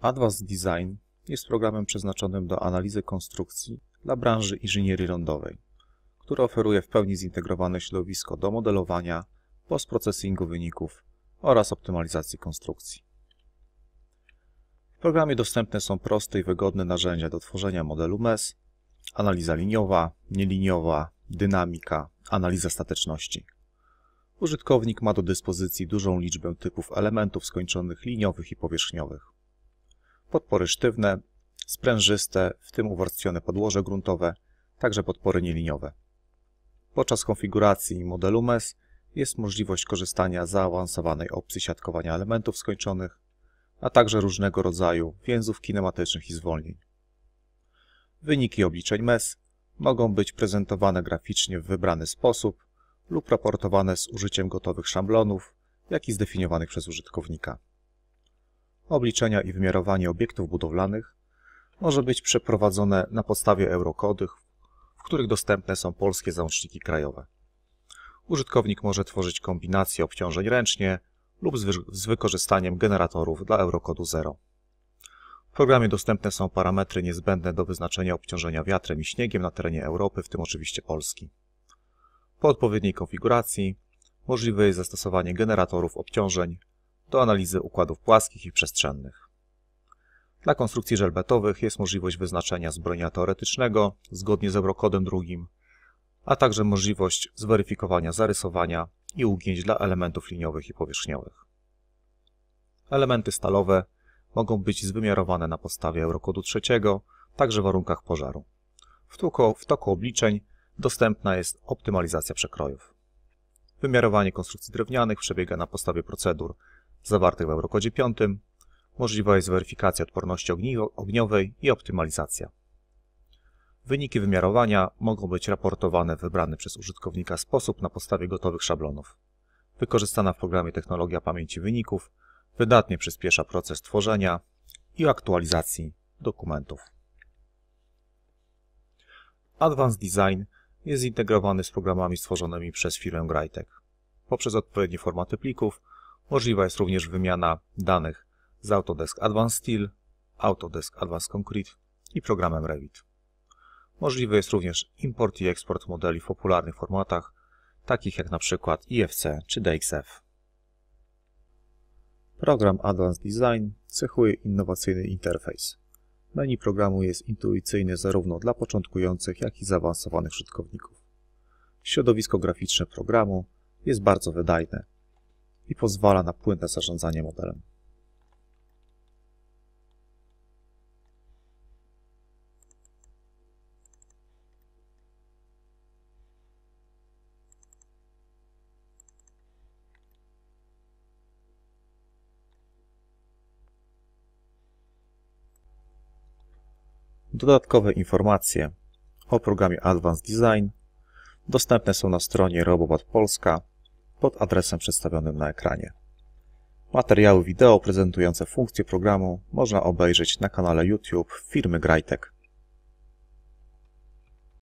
Advanced Design jest programem przeznaczonym do analizy konstrukcji dla branży inżynierii lądowej, który oferuje w pełni zintegrowane środowisko do modelowania, postprocesingu wyników oraz optymalizacji konstrukcji. W programie dostępne są proste i wygodne narzędzia do tworzenia modelu MES, analiza liniowa, nieliniowa, dynamika, analiza stateczności. Użytkownik ma do dyspozycji dużą liczbę typów elementów skończonych liniowych i powierzchniowych podpory sztywne, sprężyste, w tym uwarstwione podłoże gruntowe, także podpory nieliniowe. Podczas konfiguracji modelu MES jest możliwość korzystania z zaawansowanej opcji siatkowania elementów skończonych, a także różnego rodzaju więzów kinematycznych i zwolnień. Wyniki obliczeń MES mogą być prezentowane graficznie w wybrany sposób lub raportowane z użyciem gotowych szablonów, jak i zdefiniowanych przez użytkownika obliczenia i wymiarowanie obiektów budowlanych może być przeprowadzone na podstawie eurokodów, w których dostępne są polskie załączniki krajowe. Użytkownik może tworzyć kombinacje obciążeń ręcznie lub z, z wykorzystaniem generatorów dla eurokodu 0. W programie dostępne są parametry niezbędne do wyznaczenia obciążenia wiatrem i śniegiem na terenie Europy, w tym oczywiście Polski. Po odpowiedniej konfiguracji możliwe jest zastosowanie generatorów obciążeń do analizy układów płaskich i przestrzennych. Dla konstrukcji żelbetowych jest możliwość wyznaczenia zbrojenia teoretycznego zgodnie z eurokodem drugim, a także możliwość zweryfikowania zarysowania i ugięć dla elementów liniowych i powierzchniowych. Elementy stalowe mogą być zwymiarowane na podstawie eurokodu trzeciego, także w warunkach pożaru. W toku, w toku obliczeń dostępna jest optymalizacja przekrojów. Wymiarowanie konstrukcji drewnianych przebiega na podstawie procedur zawartych w Eurokodzie 5, możliwa jest weryfikacja odporności ogniowej i optymalizacja. Wyniki wymiarowania mogą być raportowane w wybrany przez użytkownika sposób na podstawie gotowych szablonów. Wykorzystana w programie technologia pamięci wyników wydatnie przyspiesza proces tworzenia i aktualizacji dokumentów. Advanced Design jest zintegrowany z programami stworzonymi przez firmę Grajtek. Poprzez odpowiednie formaty plików Możliwa jest również wymiana danych z Autodesk Advanced Steel, Autodesk Advanced Concrete i programem Revit. Możliwy jest również import i eksport modeli w popularnych formatach, takich jak np. IFC czy DXF. Program Advanced Design cechuje innowacyjny interfejs. Menu programu jest intuicyjne zarówno dla początkujących, jak i zaawansowanych użytkowników. Środowisko graficzne programu jest bardzo wydajne, i pozwala na płynne zarządzanie modelem. Dodatkowe informacje o programie Advanced Design dostępne są na stronie RoboBot Polska pod adresem przedstawionym na ekranie. Materiały wideo prezentujące funkcje programu można obejrzeć na kanale YouTube firmy Grajtek.